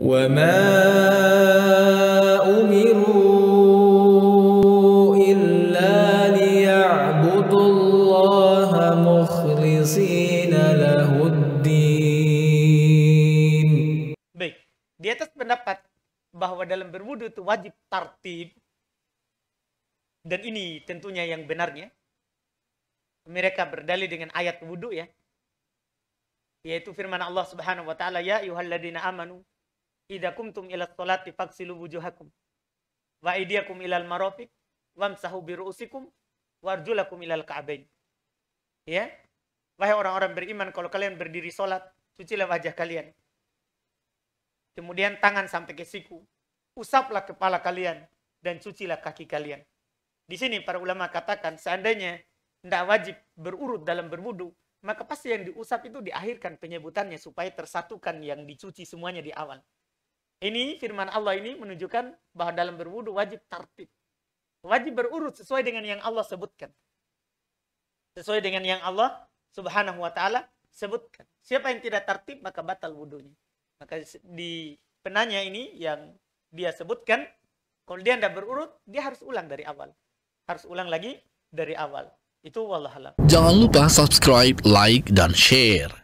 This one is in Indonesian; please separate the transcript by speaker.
Speaker 1: وما أمروا إلا ليعبدوا الله مخلصين له
Speaker 2: الدين Baik, di atas pendapat bahwa dalam berwudu itu wajib tartib dan ini tentunya yang benarnya mereka berdalil dengan ayat wudu ya yaitu firman Allah Subhanahu wa taala ya ayyuhalladzina amanu Idakum tum qumtum solat sholati silu wujuhakum wa idiakum ilal marofik. wamsahu bi usikum. warjulakum ilal ka'bain. Ya. Wahai orang-orang beriman, kalau kalian berdiri sholat, cucilah wajah kalian. Kemudian tangan sampai ke siku. Usaplah kepala kalian dan cucilah kaki kalian. Di sini para ulama katakan, seandainya tidak wajib berurut dalam berwudu, maka pasti yang diusap itu diakhirkan penyebutannya supaya tersatukan yang dicuci semuanya di awal. Ini firman Allah ini menunjukkan bahwa dalam berwudu wajib tertib. Wajib berurut sesuai dengan yang Allah sebutkan. Sesuai dengan yang Allah subhanahu wa ta'ala sebutkan. Siapa yang tidak tertib maka batal wudhunya. Maka di penanya ini yang dia sebutkan, kalau dia tidak berurut, dia harus ulang dari awal. Harus ulang lagi dari awal. Itu wallahualam.
Speaker 1: Jangan lupa subscribe, like, dan share.